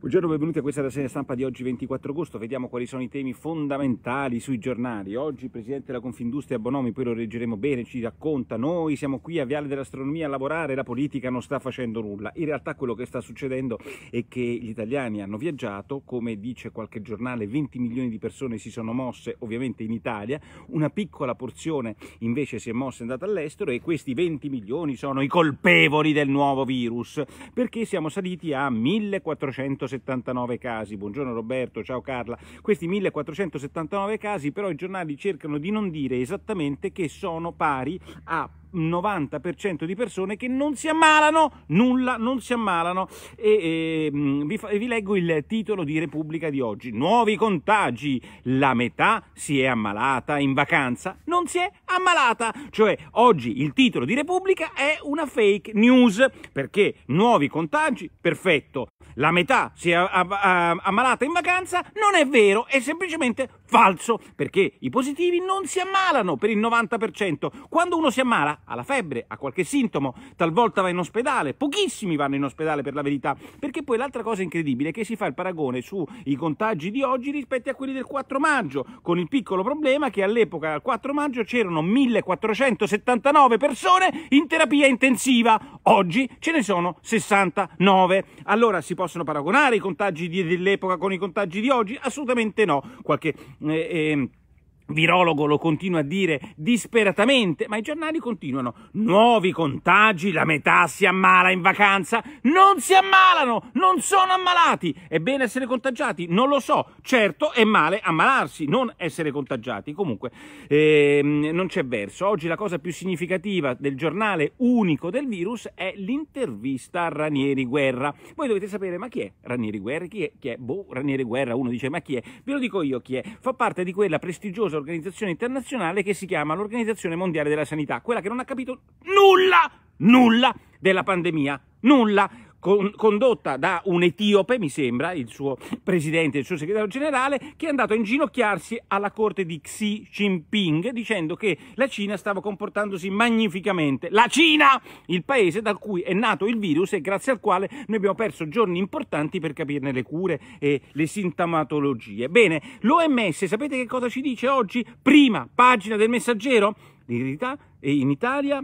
Buongiorno, benvenuti a questa rassegna stampa di oggi 24 agosto. Vediamo quali sono i temi fondamentali sui giornali. Oggi il presidente della Confindustria Bonomi, poi lo leggeremo bene, ci racconta noi siamo qui a Viale dell'Astronomia a lavorare, la politica non sta facendo nulla. In realtà quello che sta succedendo è che gli italiani hanno viaggiato, come dice qualche giornale 20 milioni di persone si sono mosse ovviamente in Italia, una piccola porzione invece si è mossa e andata all'estero e questi 20 milioni sono i colpevoli del nuovo virus perché siamo saliti a 1400 1479 casi. Buongiorno Roberto, ciao Carla. Questi 1479 casi però i giornali cercano di non dire esattamente che sono pari a 90% di persone che non si ammalano, nulla, non si ammalano. E, e mm, vi, vi leggo il titolo di Repubblica di oggi. Nuovi contagi, la metà si è ammalata in vacanza, non si è ammalata. Cioè oggi il titolo di Repubblica è una fake news, perché nuovi contagi, perfetto. La metà si è ammalata in vacanza, non è vero, è semplicemente Falso, perché i positivi non si ammalano per il 90%. Quando uno si ammala, ha la febbre, ha qualche sintomo, talvolta va in ospedale, pochissimi vanno in ospedale per la verità, perché poi l'altra cosa incredibile è che si fa il paragone sui contagi di oggi rispetto a quelli del 4 maggio, con il piccolo problema che all'epoca al 4 maggio c'erano 1479 persone in terapia intensiva, oggi ce ne sono 69. Allora si possono paragonare i contagi dell'epoca con i contagi di oggi? Assolutamente no. Qualche Eh, eh, virologo lo continua a dire disperatamente, ma i giornali continuano. Nuovi contagi, la metà si ammala in vacanza. Non si ammalano, non sono ammalati. È bene essere contagiati? Non lo so. Certo, è male ammalarsi, non essere contagiati. Comunque, ehm, non c'è verso. Oggi la cosa più significativa del giornale unico del virus è l'intervista a Ranieri Guerra. Voi dovete sapere, ma chi è Ranieri Guerra? Chi è? Chi è? Boh, Ranieri Guerra, uno dice, ma chi è? Ve lo dico io chi è. Fa parte di quella prestigiosa organizzazione internazionale che si chiama l'Organizzazione Mondiale della Sanità, quella che non ha capito nulla, nulla della pandemia, nulla con, condotta da un etiope, mi sembra, il suo presidente, il suo segretario generale, che è andato a inginocchiarsi alla corte di Xi Jinping dicendo che la Cina stava comportandosi magnificamente. La Cina, il paese dal cui è nato il virus e grazie al quale noi abbiamo perso giorni importanti per capirne le cure e le sintomatologie. Bene, l'OMS, sapete che cosa ci dice oggi? Prima pagina del messaggero? L'eredità in Italia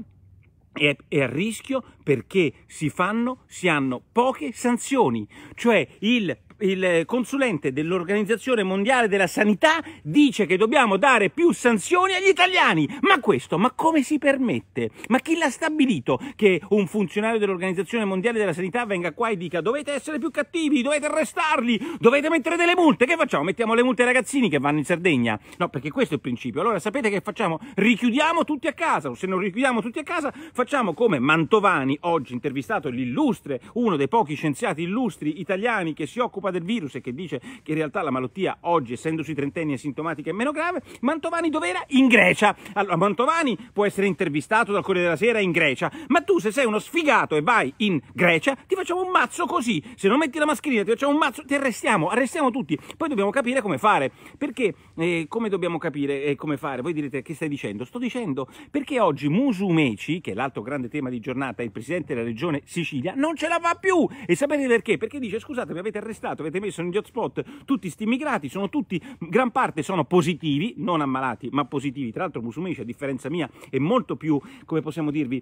è, a rischio perché si fanno, si hanno poche sanzioni, cioè il il consulente dell'Organizzazione Mondiale della Sanità dice che dobbiamo dare più sanzioni agli italiani. Ma questo, ma come si permette? Ma chi l'ha stabilito che un funzionario dell'Organizzazione Mondiale della Sanità venga qua e dica dovete essere più cattivi, dovete arrestarli, dovete mettere delle multe? Che facciamo? Mettiamo le multe ai ragazzini che vanno in Sardegna? No, perché questo è il principio. Allora sapete che facciamo? Richiudiamo tutti a casa, o se non richiudiamo tutti a casa facciamo come Mantovani, oggi intervistato l'illustre, uno dei pochi scienziati illustri italiani che si occupa preoccupa del virus e che dice che in realtà la malattia oggi, essendo sui trentenni, asintomatica, è meno grave, Mantovani dov'era? In Grecia. Allora, Mantovani può essere intervistato dal Corriere della Sera in Grecia, ma tu se sei uno sfigato e vai in Grecia, ti facciamo un mazzo così. Se non metti la mascherina, ti facciamo un mazzo, ti arrestiamo, arrestiamo tutti. Poi dobbiamo capire come fare. Perché, eh, come dobbiamo capire eh, come fare? Voi direte, che stai dicendo? Sto dicendo perché oggi Musumeci, che è l'altro grande tema di giornata, il presidente della regione Sicilia, non ce la fa più. E sapete perché? Perché dice, scusate, mi avete arrestato immigrato, avete messo negli hotspot tutti questi immigrati, sono tutti, gran parte sono positivi, non ammalati, ma positivi. Tra l'altro Musumeci, a differenza mia, è molto più, come possiamo dirvi,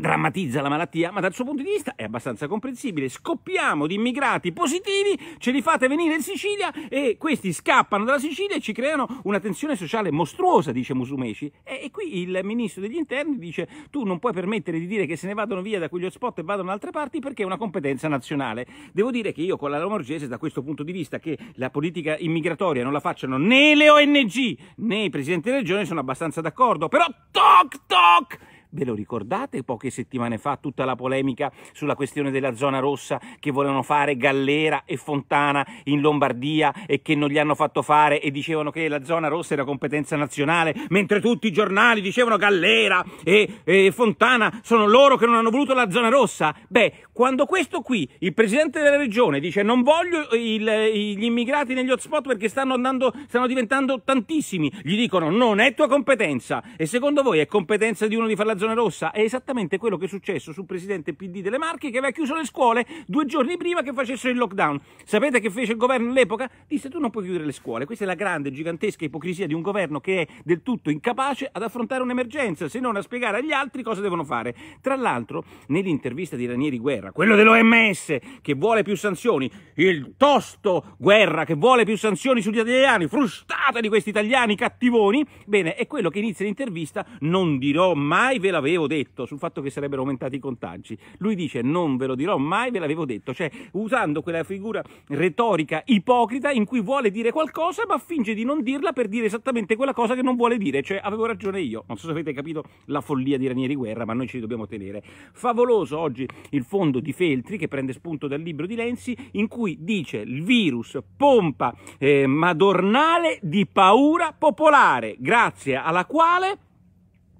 drammatizza la malattia, ma dal suo punto di vista è abbastanza comprensibile. Scoppiamo di immigrati positivi, ce li fate venire in Sicilia e questi scappano dalla Sicilia e ci creano una tensione sociale mostruosa, dice Musumeci. E, e qui il ministro degli interni dice tu non puoi permettere di dire che se ne vadano via da quegli hotspot e vadano da altre parti perché è una competenza nazionale. Devo dire che io con la Lamorgese da questo punto di vista che la politica immigratoria non la facciano né le ONG né i presidenti delle regioni sono abbastanza d'accordo. Però toc toc! Ve lo ricordate poche settimane fa tutta la polemica sulla questione della zona rossa che volevano fare Gallera e Fontana in Lombardia e che non gli hanno fatto fare e dicevano che la zona rossa era competenza nazionale, mentre tutti i giornali dicevano Gallera e, e Fontana sono loro che non hanno voluto la zona rossa? Beh, quando questo qui, il presidente della regione, dice non voglio il, gli immigrati negli hotspot perché stanno, andando, stanno diventando tantissimi, gli dicono non è tua competenza e secondo voi è competenza di uno di fare la zona zona rossa è esattamente quello che è successo sul presidente PD delle Marche che aveva chiuso le scuole due giorni prima che facessero il lockdown. Sapete che fece il governo all'epoca? Disse tu non puoi chiudere le scuole. Questa è la grande, gigantesca ipocrisia di un governo che è del tutto incapace ad affrontare un'emergenza, se non a spiegare agli altri cosa devono fare. Tra l'altro, nell'intervista di Ranieri Guerra, quello dell'OMS che vuole più sanzioni, il tosto Guerra che vuole più sanzioni sugli italiani, frustata di questi italiani cattivoni, bene, è quello che inizia l'intervista, non dirò mai veramente l'avevo detto sul fatto che sarebbero aumentati i contagi. Lui dice non ve lo dirò mai, ve l'avevo detto, cioè usando quella figura retorica ipocrita in cui vuole dire qualcosa ma finge di non dirla per dire esattamente quella cosa che non vuole dire, cioè avevo ragione io. Non so se avete capito la follia di Ranieri Guerra, ma noi ci dobbiamo tenere. Favoloso oggi il fondo di Feltri che prende spunto dal libro di Lenzi in cui dice il virus pompa eh, madornale di paura popolare, grazie alla quale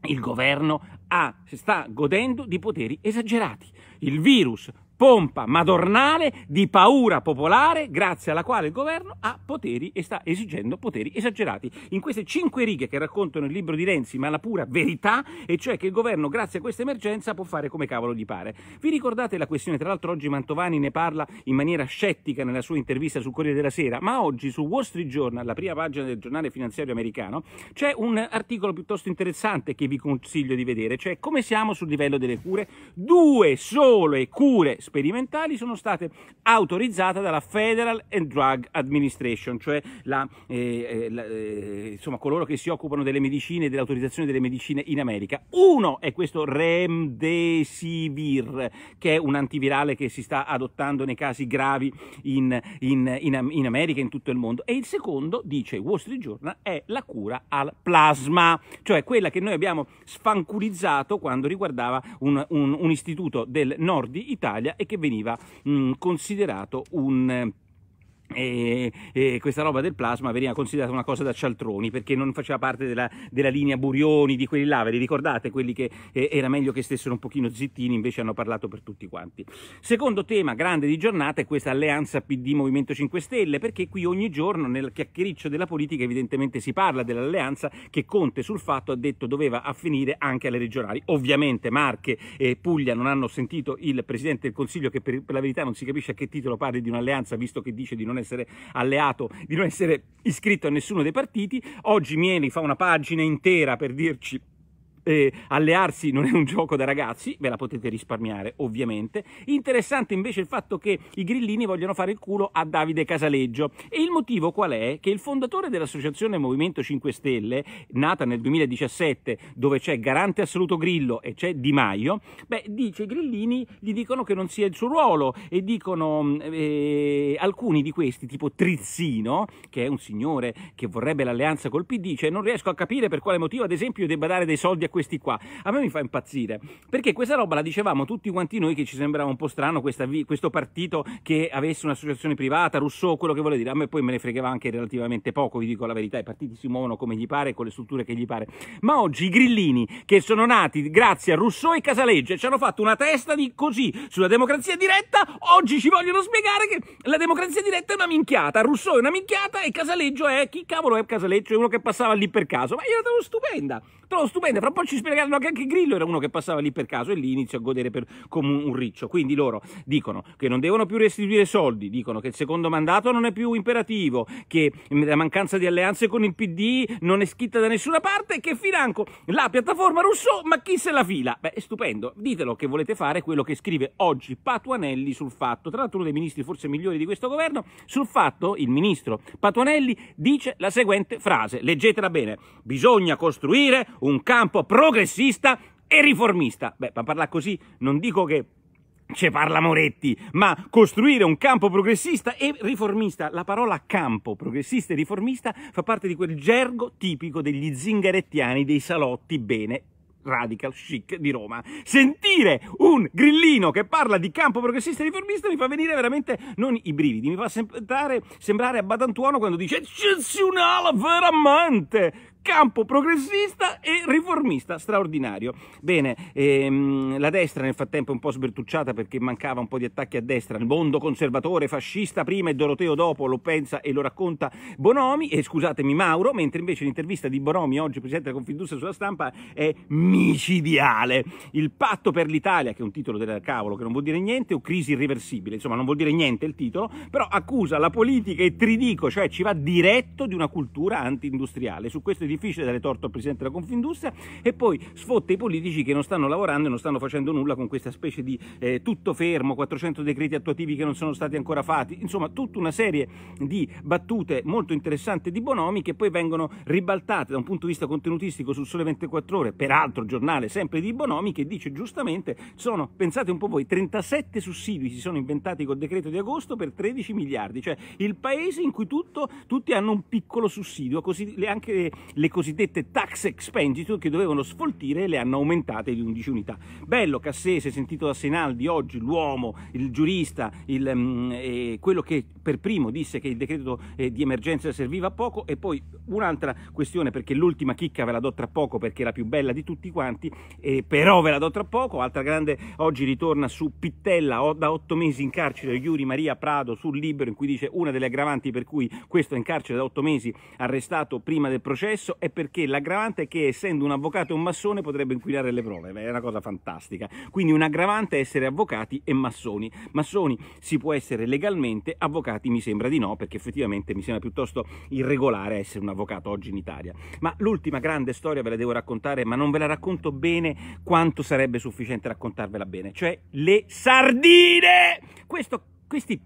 il governo ha, sta godendo di poteri esagerati. Il virus pompa madornale di paura popolare grazie alla quale il governo ha poteri e sta esigendo poteri esagerati. In queste cinque righe che raccontano il libro di Renzi, ma la pura verità, e cioè che il governo grazie a questa emergenza può fare come cavolo gli pare. Vi ricordate la questione, tra l'altro oggi Mantovani ne parla in maniera scettica nella sua intervista sul Corriere della Sera, ma oggi su Wall Street Journal, la prima pagina del giornale finanziario americano, c'è un articolo piuttosto interessante che vi consiglio di vedere, cioè come siamo sul livello delle cure. Due sole cure sperimentali sono state autorizzate dalla Federal and Drug Administration, cioè la, eh, eh la, eh, insomma, coloro che si occupano delle medicine e dell'autorizzazione delle medicine in America. Uno è questo Remdesivir, che è un antivirale che si sta adottando nei casi gravi in, in, in, in America e in tutto il mondo. E il secondo, dice Wall Street Journal, è la cura al plasma, cioè quella che noi abbiamo sfanculizzato quando riguardava un, un, un istituto del nord Italia e che veniva mh, considerato un e, e, questa roba del plasma veniva considerata una cosa da cialtroni perché non faceva parte della, della linea Burioni di quelli là, ve li ricordate? Quelli che eh, era meglio che stessero un pochino zittini, invece hanno parlato per tutti quanti. Secondo tema grande di giornata è questa alleanza PD Movimento 5 Stelle, perché qui ogni giorno nel chiacchiericcio della politica evidentemente si parla dell'alleanza che Conte sul fatto ha detto doveva affinire anche alle regionali. Ovviamente Marche e Puglia non hanno sentito il Presidente del Consiglio che per, per la verità non si capisce a che titolo parli di un'alleanza visto che dice di non essere essere alleato, di non essere iscritto a nessuno dei partiti. Oggi Mieli fa una pagina intera per dirci eh, allearsi non è un gioco da ragazzi, ve la potete risparmiare ovviamente. Interessante invece il fatto che i grillini vogliono fare il culo a Davide Casaleggio e il motivo qual è? Che il fondatore dell'associazione Movimento 5 Stelle, nata nel 2017, dove c'è Garante Assoluto Grillo e c'è Di Maio, beh, dice i grillini gli dicono che non sia il suo ruolo e dicono mm, eh, alcuni di questi, tipo Trizzino, che è un signore che vorrebbe l'alleanza col PD, dice non riesco a capire per quale motivo ad esempio debba dare dei soldi a questi qua. A me mi fa impazzire, perché questa roba la dicevamo tutti quanti noi che ci sembrava un po' strano questa, questo partito che avesse un'associazione privata, Rousseau, quello che vuole dire. A me poi me ne fregava anche relativamente poco, vi dico la verità, i partiti si muovono come gli pare, con le strutture che gli pare. Ma oggi i grillini, che sono nati grazie a Rousseau e Casalegge, ci hanno fatto una testa di così sulla democrazia diretta, oggi ci vogliono spiegare che la democrazia diretta è una minchiata, Rousseau è una minchiata e Casaleggio è, chi cavolo è Casaleggio? È uno che passava lì per caso. Ma io la trovo stupenda, trovo stupenda, fra un po' poi ci spiegheranno che anche Grillo era uno che passava lì per caso e lì inizia a godere per, come un riccio. Quindi loro dicono che non devono più restituire soldi, dicono che il secondo mandato non è più imperativo, che la mancanza di alleanze con il PD non è scritta da nessuna parte e che financo la piattaforma Rousseau, ma chi se la fila? Beh, è stupendo. Ditelo che volete fare quello che scrive oggi Patuanelli sul fatto, tra l'altro uno dei ministri forse migliori di questo governo, sul fatto il ministro Patuanelli dice la seguente frase, leggetela bene, bisogna costruire un campo progressista e riformista. Beh, ma parla così, non dico che ce parla Moretti, ma costruire un campo progressista e riformista, la parola campo progressista e riformista fa parte di quel gergo tipico degli zingarettiani dei salotti bene radical chic di Roma. Sentire un grillino che parla di campo progressista e riformista mi fa venire veramente non i brividi, mi fa sembrare, sembrare a Badantuono quando dice eccezionale veramente campo progressista e riformista straordinario. Bene, ehm, la destra nel frattempo è un po' sbertucciata perché mancava un po' di attacchi a destra, il mondo conservatore, fascista prima e Doroteo dopo, lo pensa e lo racconta Bonomi, e scusatemi Mauro, mentre invece l'intervista di Bonomi oggi Presidente della Confindustria sulla stampa è micidiale. Il patto per l'Italia, che è un titolo del cavolo che non vuol dire niente, o crisi irreversibile, insomma non vuol dire niente il titolo, però accusa la politica e tridico, cioè ci va diretto di una cultura anti-industriale. Su questo è difficile dare torto al presidente della Confindustria e poi sfotte i politici che non stanno lavorando e non stanno facendo nulla con questa specie di eh, tutto fermo, 400 decreti attuativi che non sono stati ancora fatti, insomma tutta una serie di battute molto interessanti di Bonomi che poi vengono ribaltate da un punto di vista contenutistico sul Sole 24 Ore, peraltro giornale sempre di Bonomi che dice giustamente sono, pensate un po' voi, 37 sussidi si sono inventati col decreto di agosto per 13 miliardi, cioè il paese in cui tutto, tutti hanno un piccolo sussidio, così anche le le cosiddette tax expenditure che dovevano sfoltire e le hanno aumentate di 11 unità. Bello, Cassese, sentito da Senaldi oggi, l'uomo, il giurista, il, um, eh, quello che per primo disse che il decreto eh, di emergenza serviva a poco e poi un'altra questione perché l'ultima chicca ve la do tra poco perché è la più bella di tutti quanti, eh, però ve la do tra poco, altra grande oggi ritorna su Pittella o, da otto mesi in carcere Yuri Maria Prado sul libro in cui dice una delle aggravanti per cui questo è in carcere da otto mesi arrestato prima del processo stesso è perché l'aggravante è che essendo un avvocato e un massone potrebbe inquinare le prove, è una cosa fantastica. Quindi un aggravante è essere avvocati e massoni. Massoni si può essere legalmente, avvocati mi sembra di no, perché effettivamente mi sembra piuttosto irregolare essere un avvocato oggi in Italia. Ma l'ultima grande storia ve la devo raccontare, ma non ve la racconto bene quanto sarebbe sufficiente raccontarvela bene, cioè le sardine! Questo, questi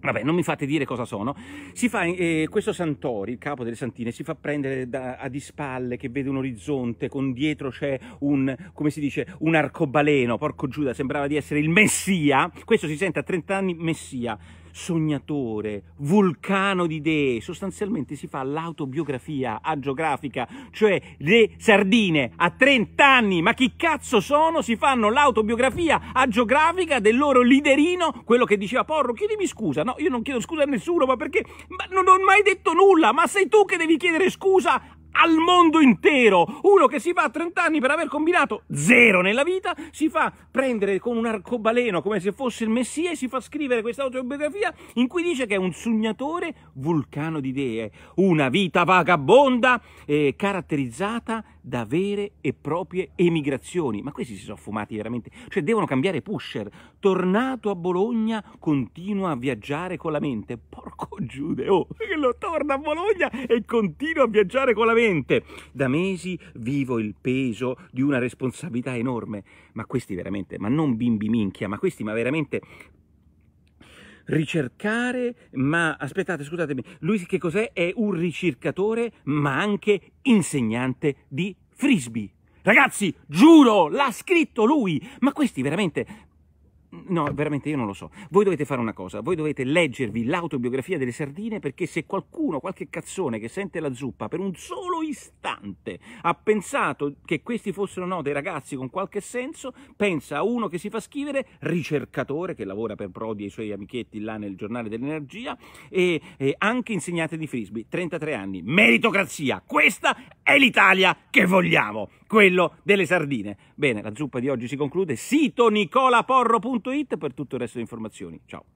Vabbè, non mi fate dire cosa sono. Si Fa, eh, questo Santori, il capo delle Santine, si fa prendere da, a di spalle che vede un orizzonte, con dietro c'è un, come si dice, un arcobaleno. Porco Giuda, sembrava di essere il Messia. Questo si sente a 30 anni Messia sognatore, vulcano di idee, sostanzialmente si fa l'autobiografia agiografica, cioè le sardine a 30 anni, ma chi cazzo sono, si fanno l'autobiografia agiografica del loro liderino, quello che diceva Porro, chiedimi scusa, no, io non chiedo scusa a nessuno, ma perché, ma non ho mai detto nulla, ma sei tu che devi chiedere scusa al mondo intero. Uno che si fa 30 anni per aver combinato zero nella vita, si fa prendere con un arcobaleno come se fosse il Messia e si fa scrivere questa autobiografia in cui dice che è un sognatore vulcano di idee, una vita vagabonda eh, caratterizzata da vere e proprie emigrazioni. Ma questi si sono fumati veramente. Cioè devono cambiare pusher. Tornato a Bologna, continua a viaggiare con la mente. Porco Giude, oh, che lo torna a Bologna e continua a viaggiare con la mente. Da mesi vivo il peso di una responsabilità enorme. Ma questi veramente, ma non bimbi minchia, ma questi ma veramente ricercare, ma aspettate, scusatemi, lui che cos'è? È un ricercatore, ma anche insegnante di frisbee. Ragazzi, giuro, l'ha scritto lui! Ma questi veramente No, veramente io non lo so. Voi dovete fare una cosa, voi dovete leggervi l'autobiografia delle sardine perché se qualcuno, qualche cazzone che sente la zuppa per un solo istante ha pensato che questi fossero no dei ragazzi con qualche senso, pensa a uno che si fa scrivere, ricercatore che lavora per Prodi e i suoi amichetti là nel giornale dell'energia e, e anche insegnante di frisbee, 33 anni, meritocrazia, questa è l'Italia che vogliamo quello delle sardine. Bene, la zuppa di oggi si conclude. Sito nicolaporro.it per tutto il resto di informazioni. Ciao.